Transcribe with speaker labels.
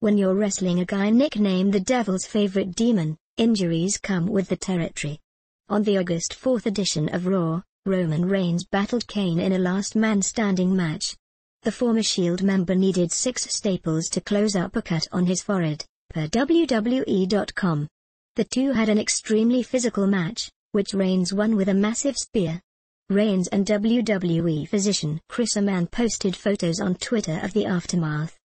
Speaker 1: When you're wrestling a guy nicknamed the devil's favorite demon, injuries come with the territory. On the August 4th edition of Raw, Roman Reigns battled Kane in a last man standing match. The former Shield member needed six staples to close up a cut on his forehead, per WWE.com. The two had an extremely physical match, which Reigns won with a massive spear. Reigns and WWE physician Chris Aman posted photos on Twitter of the aftermath.